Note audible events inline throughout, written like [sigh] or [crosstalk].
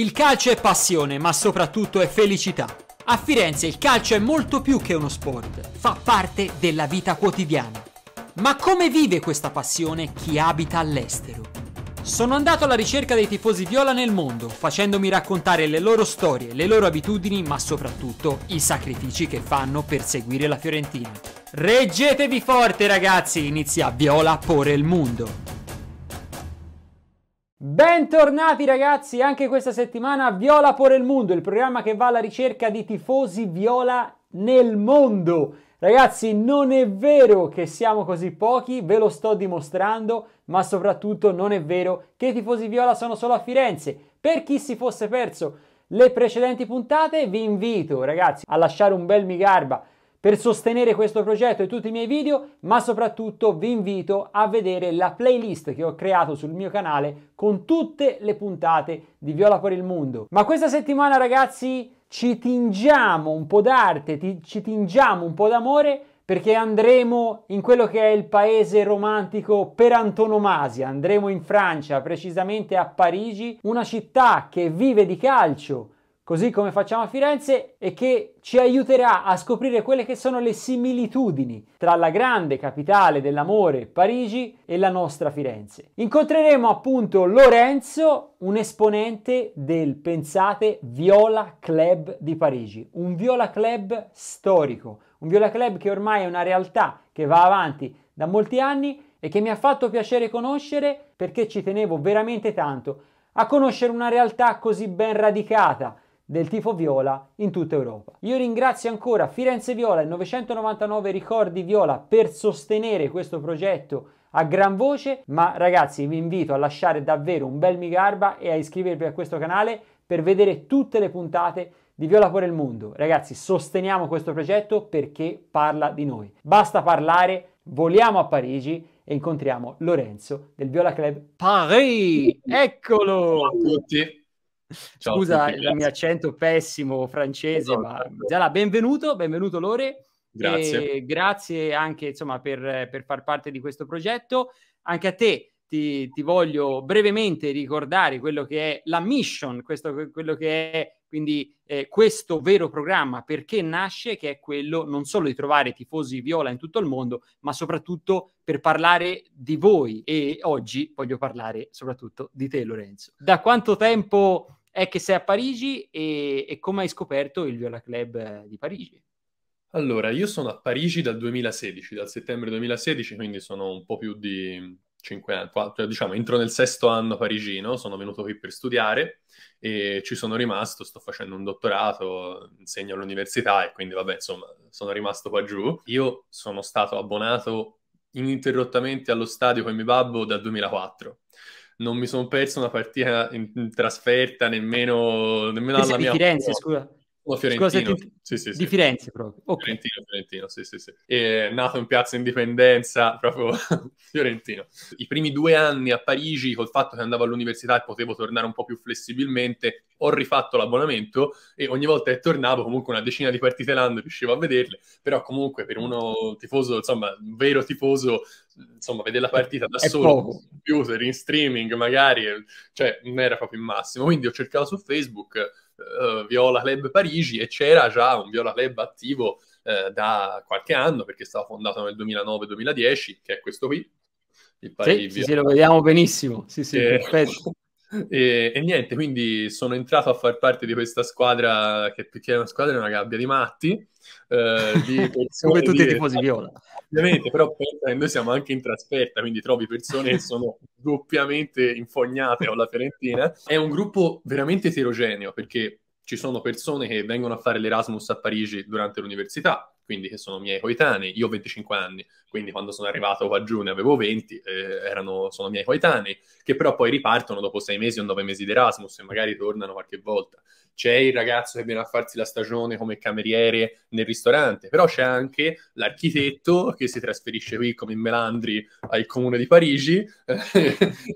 Il calcio è passione, ma soprattutto è felicità. A Firenze il calcio è molto più che uno sport, fa parte della vita quotidiana. Ma come vive questa passione chi abita all'estero? Sono andato alla ricerca dei tifosi viola nel mondo, facendomi raccontare le loro storie, le loro abitudini, ma soprattutto i sacrifici che fanno per seguire la Fiorentina. Reggetevi forte ragazzi, inizia Viola Porre il Mondo. Bentornati ragazzi, anche questa settimana Viola por il mondo, il programma che va alla ricerca di tifosi viola nel mondo. Ragazzi, non è vero che siamo così pochi, ve lo sto dimostrando, ma soprattutto non è vero che i tifosi viola sono solo a Firenze. Per chi si fosse perso le precedenti puntate, vi invito ragazzi a lasciare un bel mi garba per sostenere questo progetto e tutti i miei video, ma soprattutto vi invito a vedere la playlist che ho creato sul mio canale con tutte le puntate di Viola per il Mondo. Ma questa settimana ragazzi ci tingiamo un po' d'arte, ti, ci tingiamo un po' d'amore perché andremo in quello che è il paese romantico per antonomasia, andremo in Francia, precisamente a Parigi, una città che vive di calcio, così come facciamo a Firenze, e che ci aiuterà a scoprire quelle che sono le similitudini tra la grande capitale dell'amore Parigi e la nostra Firenze. Incontreremo appunto Lorenzo, un esponente del, pensate, Viola Club di Parigi, un Viola Club storico, un Viola Club che ormai è una realtà che va avanti da molti anni e che mi ha fatto piacere conoscere perché ci tenevo veramente tanto a conoscere una realtà così ben radicata del tifo viola in tutta Europa. Io ringrazio ancora Firenze Viola e 999 Ricordi Viola per sostenere questo progetto a gran voce, ma ragazzi vi invito a lasciare davvero un bel mi garba e a iscrivervi a questo canale per vedere tutte le puntate di Viola per il mondo. Ragazzi, sosteniamo questo progetto perché parla di noi. Basta parlare, voliamo a Parigi e incontriamo Lorenzo del Viola Club Paris. Eccolo! Ciao a tutti. Scusa tutti, il grazie. mio accento pessimo francese, esatto. ma Zala, benvenuto, benvenuto Lore. Grazie. grazie anche insomma, per, per, far parte di questo progetto. Anche a te ti, ti, voglio brevemente ricordare quello che è la mission, questo, quello che è quindi eh, questo vero programma, perché nasce, che è quello non solo di trovare tifosi viola in tutto il mondo, ma soprattutto per parlare di voi. E oggi voglio parlare soprattutto di te, Lorenzo. Da quanto tempo è che sei a Parigi e, e come hai scoperto il Viola Club eh, di Parigi? Allora, io sono a Parigi dal 2016, dal settembre 2016, quindi sono un po' più di 5 anni, 4, cioè, diciamo, entro nel sesto anno parigino, sono venuto qui per studiare e ci sono rimasto, sto facendo un dottorato, insegno all'università e quindi vabbè, insomma, sono rimasto qua giù. Io sono stato abbonato ininterrottamente allo stadio con mio babbo dal 2004 non mi sono perso una partita in, in trasferta nemmeno, nemmeno alla mia Firenze, scusa. Fiorentino. Scusa, ti... sì, sì, sì. Di Firenze proprio. Okay. Fiorentino, Fiorentino, sì, sì, sì. E, nato in Piazza Indipendenza, [laughs] proprio Fiorentino. I primi due anni a Parigi, col fatto che andavo all'università e potevo tornare un po' più flessibilmente, ho rifatto l'abbonamento e ogni volta che tornavo comunque una decina di partite l'anno riuscivo a vederle, però comunque per uno tifoso, insomma, vero tifoso, insomma, vedere la partita da È solo, poco. computer, in streaming magari, cioè non era proprio il massimo. Quindi ho cercato su Facebook eh, Viola Club Parigi e c'era già un Viola Club attivo uh, da qualche anno perché stava fondato nel 2009-2010, che è questo qui. Il sì, sì, sì, lo vediamo benissimo. Sì, sì, che... perfetto. E, e, niente, quindi sono entrato a far parte di questa squadra che più che una squadra è una gabbia di matti. Eh, [laughs] Come tutti i tifosi di... viola. Ovviamente, però eh, noi siamo anche in trasferta, quindi trovi persone che sono doppiamente infognate con la Fiorentina. È un gruppo veramente eterogeneo perché ci sono persone che vengono a fare l'Erasmus a Parigi durante l'università, quindi che sono miei coetanei. Io ho 25 anni, quindi quando sono arrivato qua giù ne avevo 20, eh, erano, sono miei coetanei, che però poi ripartono dopo sei mesi o nove mesi di Erasmus e magari tornano qualche volta. C'è il ragazzo che viene a farsi la stagione come cameriere nel ristorante, però c'è anche l'architetto che si trasferisce qui come in Melandri al comune di Parigi [laughs]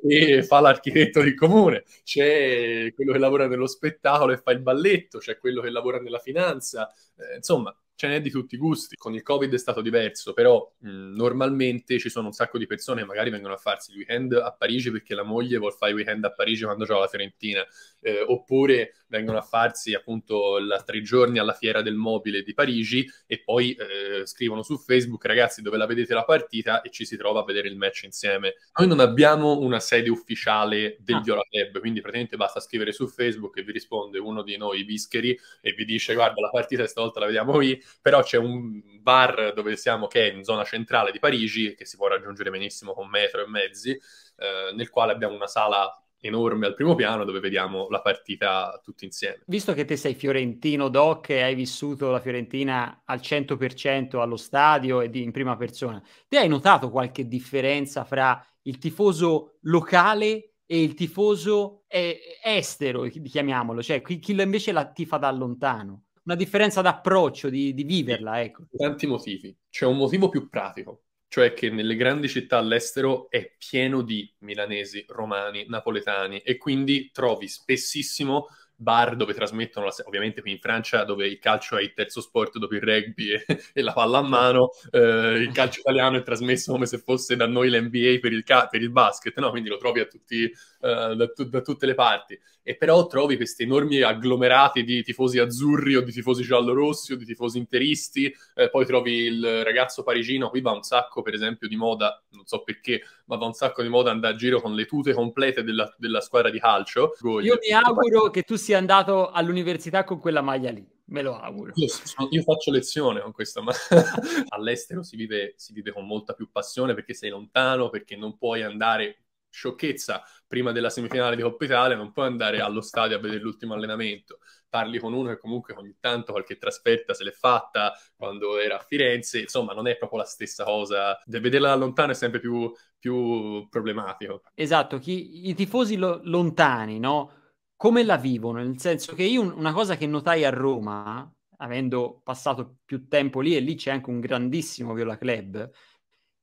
e fa l'architetto del comune, c'è quello che lavora nello spettacolo e fa il balletto, c'è quello che lavora nella finanza, eh, insomma ce n'è di tutti i gusti. Con il Covid è stato diverso, però mh, normalmente ci sono un sacco di persone che magari vengono a farsi il weekend a Parigi perché la moglie vuol fare il weekend a Parigi quando c'è la Fiorentina, eh, oppure vengono a farsi appunto la tre giorni alla fiera del mobile di Parigi e poi eh, scrivono su Facebook ragazzi dove la vedete la partita e ci si trova a vedere il match insieme. Noi non abbiamo una sede ufficiale del ah. Viola Club, quindi praticamente basta scrivere su Facebook e vi risponde uno di noi bischeri e vi dice guarda la partita stavolta la vediamo qui, però c'è un bar dove siamo che è in zona centrale di Parigi che si può raggiungere benissimo con metro e mezzi eh, nel quale abbiamo una sala enorme al primo piano dove vediamo la partita tutti insieme. Visto che te sei fiorentino doc e hai vissuto la Fiorentina al 100% allo stadio e in prima persona, te hai notato qualche differenza fra il tifoso locale e il tifoso eh, estero, chiamiamolo, cioè chi, chi invece la tifa da lontano? Una differenza d'approccio, di, di viverla, ecco. Tanti motivi. C'è un motivo più pratico, cioè che nelle grandi città all'estero è pieno di milanesi, romani, napoletani e quindi trovi spessissimo bar dove trasmettono, la, ovviamente qui in Francia dove il calcio è il terzo sport dopo il rugby e, e [laughs] la palla a mano, eh, il calcio italiano è trasmesso come se fosse da noi l'NBA per il, ca- per il basket, no? quindi lo trovi a tutti, eh, da, da, tutte le parti. E però trovi questi enormi agglomerati di tifosi azzurri o di tifosi giallorossi o di tifosi interisti. Eh, poi trovi il ragazzo parigino, qui va un sacco, per esempio, di moda, non so perché, ma va un sacco di moda andare a giro con le tute complete della, della squadra di calcio. Goi. Io mi auguro che tu sia andato all'università con quella maglia lì me lo auguro. Io, io, faccio lezione con questa, ma [laughs] all'estero si vive, si vive, con molta più passione perché sei lontano, perché non puoi andare sciocchezza prima della semifinale di Coppa Italia, non puoi andare allo stadio a vedere l'ultimo allenamento. Parli con uno che comunque ogni tanto qualche trasferta se l'è fatta quando era a Firenze, insomma, non è proprio la stessa cosa. De vederla da lontano è sempre più, più problematico. Esatto, chi, i tifosi lo, lontani, no? Come la vivono? Nel senso che io una cosa che notai a Roma, avendo passato più tempo lì, e lì c'è anche un grandissimo Viola Club,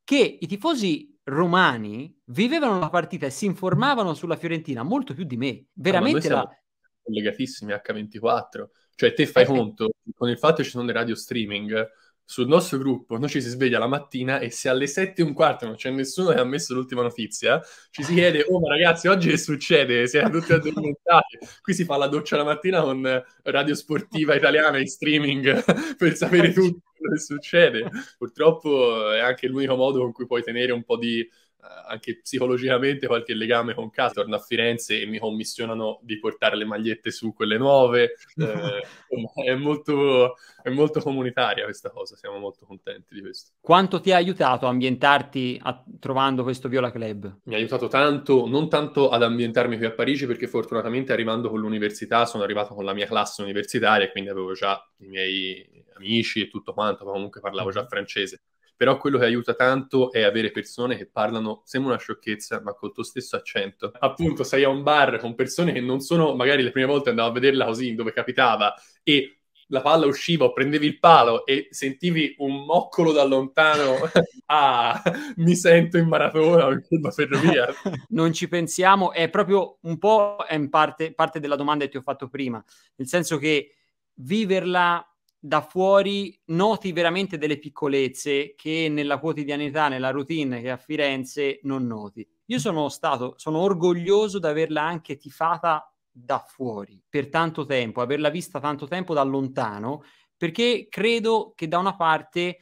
che i tifosi romani vivevano la partita e si informavano sulla Fiorentina molto più di me. Ah, Veramente ah, la... collegatissimi H24. Cioè, te fai eh, eh, conto, con il fatto che ci sono le radio streaming, sul nostro gruppo noi ci si sveglia la mattina e se alle 7 e un quarto non c'è nessuno che ha messo l'ultima notizia, ci si chiede, oh ma ragazzi, oggi che succede? Siete tutti addormentati. Qui si fa la doccia la mattina con Radio Sportiva Italiana in streaming [laughs] per sapere tutto. [laughs] succede. Purtroppo è anche l'unico modo con cui puoi tenere un po' di eh, anche psicologicamente qualche legame con casa, torno a Firenze e mi commissionano di portare le magliette su quelle nuove, [laughs] eh, è, molto, è, molto, comunitaria questa cosa, siamo molto contenti di questo. Quanto ti ha aiutato a ambientarti a, trovando questo Viola Club? Mi ha aiutato tanto, non tanto ad ambientarmi qui a Parigi perché fortunatamente arrivando con l'università sono arrivato con la mia classe universitaria quindi avevo già i miei amici e tutto quanto, comunque parlavo già mhm. francese però quello che aiuta tanto è avere persone che parlano, sembra una sciocchezza, ma col tuo stesso accento. Appunto, sei a un bar con persone che non sono, magari le prime volte andavo a vederla così, dove capitava, e la palla usciva o prendevi il palo e sentivi un moccolo da lontano, [laughs] ah, mi sento in maratona o in curva ferrovia. [laughs] non ci pensiamo, è proprio un po' è parte, parte della domanda che ti ho fatto prima, nel senso che viverla da fuori noti veramente delle piccolezze che nella quotidianità, nella routine che a Firenze non noti. Io mm. sono stato, sono orgoglioso di averla anche tifata da fuori per tanto tempo, averla vista tanto tempo da lontano, perché credo che da una parte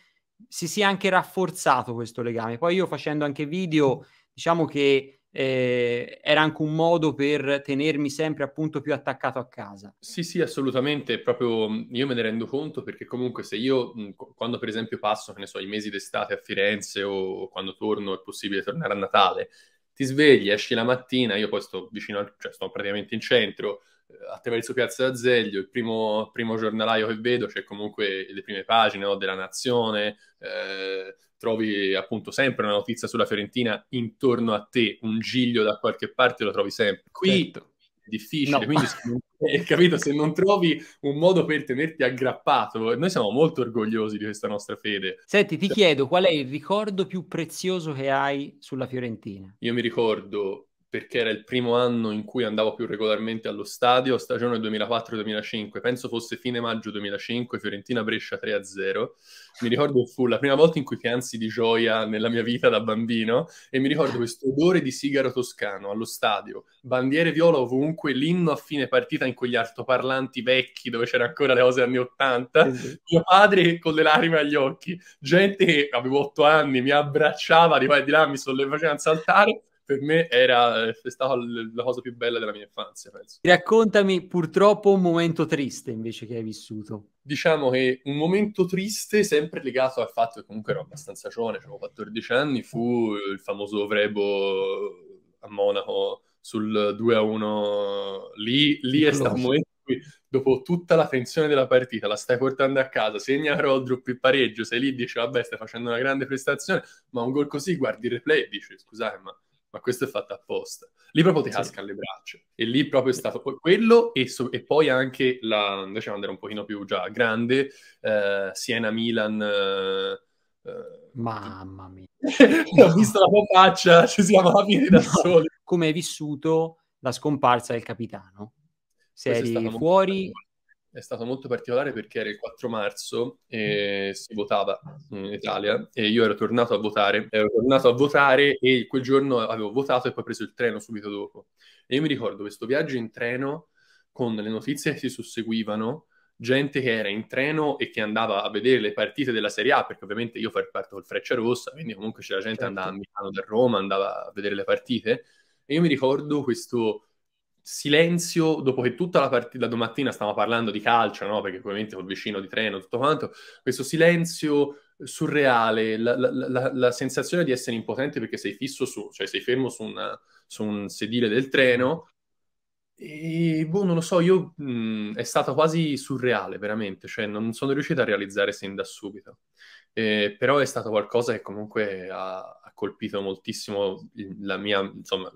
si sia anche rafforzato questo legame. Poi io facendo anche video, mm. diciamo che eh, era anche un modo per tenermi sempre appunto più attaccato a casa. Sì, sì, assolutamente, proprio mm, io me ne rendo conto perché comunque se io mm, quando per esempio passo, che ne so, i mesi d'estate a Firenze o quando torno è possibile tornare a Natale, ti svegli, esci la mattina, io poi sto vicino, cioè sto praticamente in centro, eh, attraverso Piazza d'Azeglio, il primo, primo giornalaio che vedo c'è comunque le prime pagine no, della Nazione, eh, trovi appunto sempre una notizia sulla Fiorentina intorno a te, un giglio da qualche parte lo trovi sempre. Qui certo. è difficile, no. quindi se non, [laughs] eh, capito, se non trovi un modo per tenerti aggrappato, noi siamo molto orgogliosi di questa nostra fede. Senti, ti cioè, chiedo qual è il ricordo più prezioso che hai sulla Fiorentina? Io mi ricordo perché era il primo anno in cui andavo più regolarmente allo stadio, stagione 2004-2005, penso fosse fine maggio 2005, Fiorentina-Brescia 3-0. Mi ricordo fu la prima volta in cui piansi di gioia nella mia vita da bambino e mi ricordo questo odore di sigaro toscano allo stadio, bandiere viola ovunque, l'inno a fine partita in quegli altoparlanti vecchi dove c'erano ancora le cose anni 80, sì. mio padre con le lacrime agli occhi, gente che avevo 8 anni mi abbracciava di qua e di là, mi sollevava a saltare per me era, è stata la cosa più bella della mia infanzia, penso. Raccontami purtroppo un momento triste invece che hai vissuto. Diciamo che un momento triste, sempre legato al fatto che comunque ero abbastanza giovane, avevo 14 anni, fu il famoso Vrebo a Monaco sul 2 a 1 lì, lì è stato un momento in cui dopo tutta la tensione della partita la stai portando a casa, segna Rodrup il pareggio, sei lì e dici vabbè stai facendo una grande prestazione, ma un gol così guardi il replay e dici scusate ma ma questo è fatto apposta. Lì proprio ti casca sì. le braccia. E lì proprio è stato quello e, so- e poi anche la, invece andare un pochino più già grande, eh, Siena-Milan... Eh, eh, Mamma mia. [laughs] Ho visto la tua faccia, ci siamo alla fine da no. soli. Come hai vissuto la scomparsa del capitano? Sei fuori, è stato molto particolare perché era il 4 marzo e mm. si votava in Italia e io ero tornato a votare, ero tornato a votare e quel giorno avevo votato e poi preso il treno subito dopo. E io mi ricordo questo viaggio in treno con le notizie che si susseguivano, gente che era in treno e che andava a vedere le partite della Serie A, perché ovviamente io parto col Freccia Rossa, quindi comunque c'era gente che certo. andava a Milano, da Roma, andava a vedere le partite. E io mi ricordo questo silenzio dopo che tutta la partita domattina stiamo parlando di calcio, no? Perché ovviamente col vicino di treno, tutto quanto, questo silenzio surreale, la, la, la, la, sensazione di essere impotente perché sei fisso su, cioè sei fermo su, una, su un sedile del treno. E boh, non lo so, io mh, è stato quasi surreale, veramente, cioè non sono riuscito a realizzare sin da subito. Eh, però è stato qualcosa che comunque ha, colpito moltissimo la mia, insomma,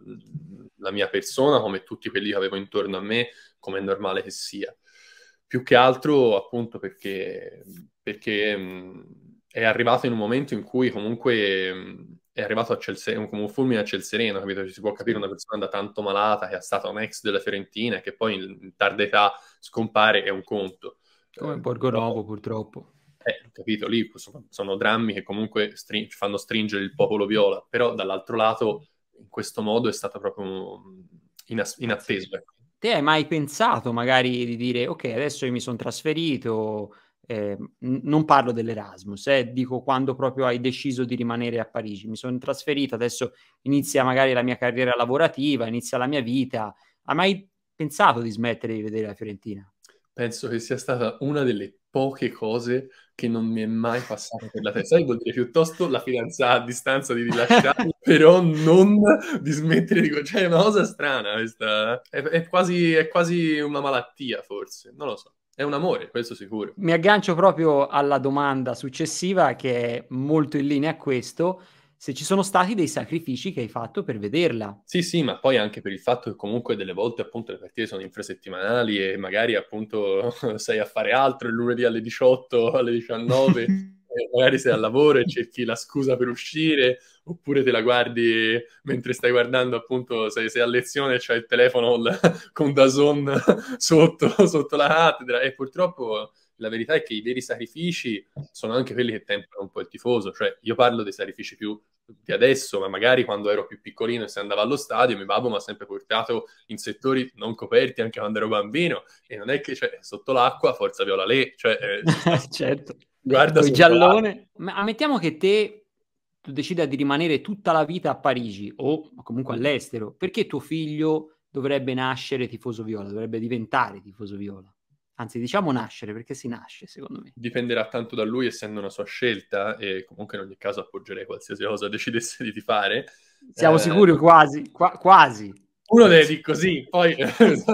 la mia persona, come tutti quelli che avevo intorno a me, come è normale che sia. Più che altro appunto perché, perché mh, è arrivato in un momento in cui comunque mh, è arrivato a ciel sereno, come un fulmine a ciel sereno, capito? Ci si può capire una persona da tanto malata che è stata un ex della Fiorentina e che poi in tarda età scompare è un conto. Come Borgonovo eh, purtroppo. Eh, capito, lì sono, sono drammi che comunque string- fanno stringere il popolo viola, però dall'altro lato in questo modo è stata proprio inas- inatteso. Ecco. Te hai mai pensato magari di dire ok, adesso io mi sono trasferito, eh, non parlo dell'Erasmus, eh, dico quando proprio hai deciso di rimanere a Parigi, mi sono trasferito, adesso inizia magari la mia carriera lavorativa, inizia la mia vita. Hai mai pensato di smettere di vedere la Fiorentina? Penso che sia stata una delle poche cose che non mi è mai passato per la testa. Sai, vuol dire piuttosto la fidanzata a distanza di rilasciarmi, [laughs] però non di smettere di... Cioè, è una cosa strana questa. Eh. È, è, quasi, è quasi una malattia, forse. Non lo so. È un amore, questo sicuro. Mi aggancio proprio alla domanda successiva, che è molto in linea a questo se ci sono stati dei sacrifici che hai fatto per vederla. Sì, sì, ma poi anche per il fatto che comunque delle volte appunto le partite sono infrasettimanali e magari appunto [laughs] sei a fare altro il lunedì alle 18, alle 19, [laughs] magari sei al lavoro e cerchi la scusa per uscire, oppure te la guardi mentre stai guardando appunto, sei, sei a lezione e c'hai il telefono [laughs] con Dazon sotto, sotto la cattedra e purtroppo la verità è che i veri sacrifici sono anche quelli che temperano un po' il tifoso, cioè io parlo dei sacrifici più di adesso, ma magari quando ero più piccolino e se andava allo stadio, mio babbo mi ha sempre portato in settori non coperti anche quando ero bambino e non è che cioè, sotto l'acqua forza viola le, cioè eh, [laughs] certo. Guarda il giallone. Ma ammettiamo che te tu decida di rimanere tutta la vita a Parigi o comunque all'estero, perché tuo figlio dovrebbe nascere tifoso viola, dovrebbe diventare tifoso viola? anzi diciamo nascere perché si nasce secondo me. Dipenderà tanto da lui essendo una sua scelta e comunque in ogni caso appoggerei qualsiasi cosa [laughs] decidesse di fare. Siamo eh... sicuri quasi, qua- quasi. Uno deve dire così, poi [laughs]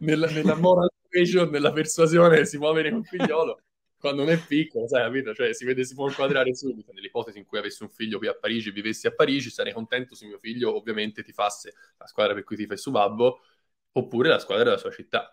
nella, nella moral persuasion, nella persuasione si può avere un figliolo. quando non è piccolo, sai, capito? Cioè, si vede, si può inquadrare subito. Nell'ipotesi in cui avessi un figlio qui a Parigi e vivessi a Parigi, sarei contento se mio figlio ovviamente ti fasse la squadra per cui ti fai su Babbo oppure la squadra della sua città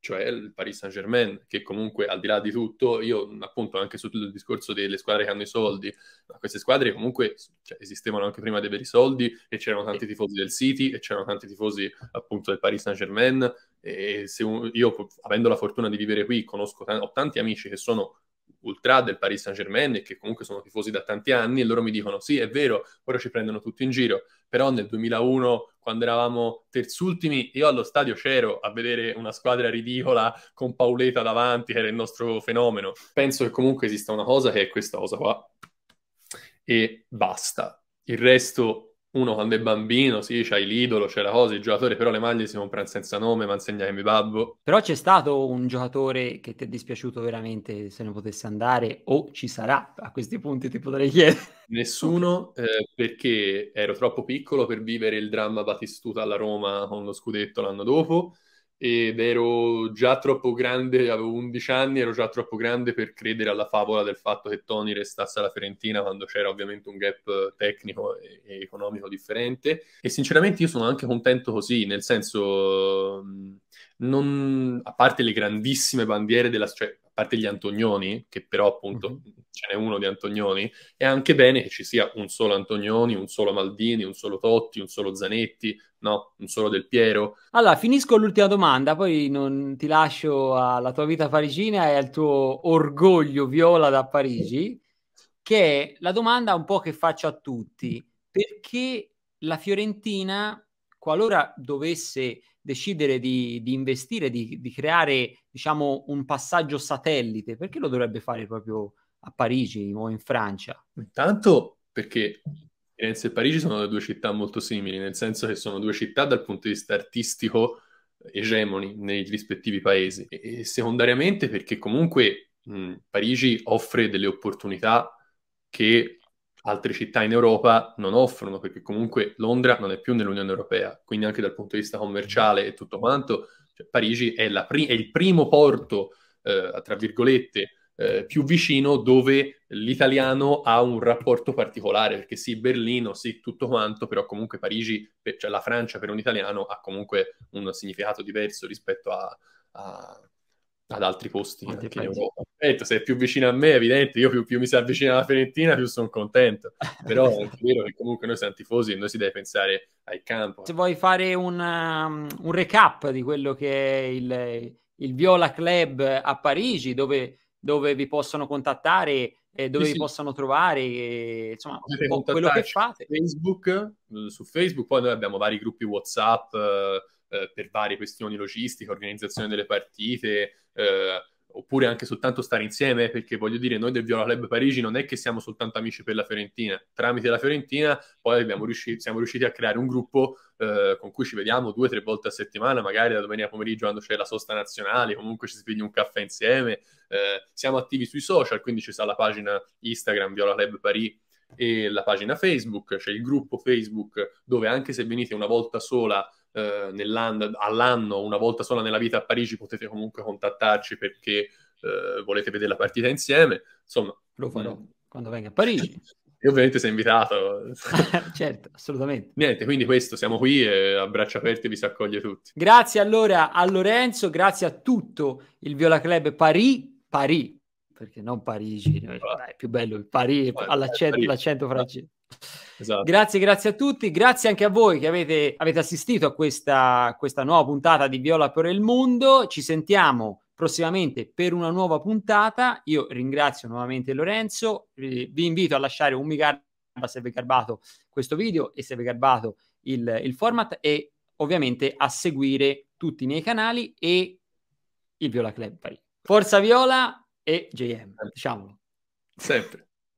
cioè il Paris Saint-Germain, che comunque al di là di tutto, io appunto anche sotto il discorso delle squadre che hanno i soldi, ma queste squadre comunque cioè, esistevano anche prima dei veri soldi e c'erano tanti tifosi del City e c'erano tanti tifosi appunto del Paris Saint-Germain e se un, io avendo la fortuna di vivere qui conosco t- ho tanti amici che sono ultra del Paris Saint-Germain, e che comunque sono tifosi da tanti anni, e loro mi dicono, sì, è vero, ora ci prendono tutti in giro, però nel 2001, quando eravamo terzultimi, io allo stadio c'ero a vedere una squadra ridicola con Pauleta davanti, che era il nostro fenomeno. Penso che comunque esista una cosa che è questa cosa qua, e basta. Il resto uno quando è bambino, sì, c'hai l'idolo, c'è la cosa, il giocatore, però le maglie si comprano senza nome, ma insegna mio babbo. Però c'è stato un giocatore che ti è dispiaciuto veramente se ne potesse andare o ci sarà a questi punti, ti potrei chiedere. [laughs] Nessuno, eh, perché ero troppo piccolo per vivere il dramma Batistuta alla Roma con lo scudetto l'anno dopo ed ero già troppo grande, avevo 11 anni, ero già troppo grande per credere alla favola del fatto che Tony restasse alla Fiorentina quando c'era ovviamente un gap tecnico e, e economico differente e sinceramente io sono anche contento così, nel senso non, a parte le grandissime bandiere della cioè, a parte gli Antonioni che però appunto mm-hmm ce n'è uno di Antonioni, è anche bene che ci sia un solo Antonioni, un solo Maldini, un solo Totti, un solo Zanetti, no? Un solo Del Piero. Allora, finisco l'ultima domanda, poi non ti lascio alla tua vita parigina e al tuo orgoglio viola da Parigi, che è la domanda un po' che faccio a tutti. Perché la Fiorentina, qualora dovesse decidere di, di investire, di, di, creare diciamo un passaggio satellite, perché lo dovrebbe fare proprio a Parigi o in Francia? Intanto perché Firenze e Parigi sono due città molto simili, nel senso che sono due città dal punto di vista artistico egemoni nei rispettivi paesi e, e secondariamente perché comunque mh, Parigi offre delle opportunità che altre città in Europa non offrono, perché comunque Londra non è più nell'Unione Europea, quindi anche dal punto di vista commerciale e tutto quanto, cioè Parigi è, pri- è, il primo porto, eh, tra virgolette, eh, più vicino dove l'italiano ha un rapporto particolare, perché sì, Berlino, sì, tutto quanto, però comunque Parigi, cioè la Francia per un italiano ha comunque un significato diverso rispetto a, a ad altri posti anche in Europa. Certo, se è più vicino a me, è evidente, io più, più mi si avvicina alla Fiorentina, più sono contento. [laughs] Però è vero che comunque noi siamo tifosi e noi si deve pensare al campo. Se vuoi fare un, um, un recap di quello che è il, il Viola Club a Parigi, dove dove vi possono contattare, eh, dove sì, vi sì. possono trovare, eh, insomma, quello che fate. Facebook, mm, su Facebook, poi noi abbiamo vari gruppi WhatsApp eh, per varie questioni logistiche, organizzazione delle partite, eh, oppure anche soltanto stare insieme, perché voglio dire, noi del Viola Club Parigi non è che siamo soltanto amici per la Fiorentina, tramite la Fiorentina poi riusciti, siamo riusciti a creare un gruppo eh, con cui ci vediamo due o tre volte a settimana, magari da domenica pomeriggio quando c'è la sosta nazionale, comunque ci svegli un caffè insieme, eh, siamo attivi sui social, quindi ci sta la pagina Instagram Viola Club Parigi e la pagina Facebook, c'è il gruppo Facebook dove anche se venite una volta sola eh, all'anno, una volta sola nella vita a Parigi, potete comunque contattarci perché eh, volete vedere la partita insieme. Insomma, lo farò mh. Mm. quando venga a Parigi. E [laughs] ovviamente sei invitato. [laughs] certo, assolutamente. Niente, quindi questo, siamo qui e a braccia aperte vi si accoglie tutti. Grazie allora a Lorenzo, grazie a tutto il Viola Club Paris, Paris perché non Parigi, eh, eh, dai, è più bello il Parigi, all'accento, l'accento francese. Esatto. Grazie, grazie a tutti, grazie anche a voi che avete, avete assistito a questa, questa nuova puntata di Viola per il Mondo. Ci sentiamo prossimamente per una nuova puntata. Io ringrazio nuovamente Lorenzo, vi invito a lasciare un mi garba se vi è garbato questo video e se vi è garbato il, il format e ovviamente a seguire tutti i miei canali e il Viola Club Forza Viola, e JM, diciamolo. Sempre.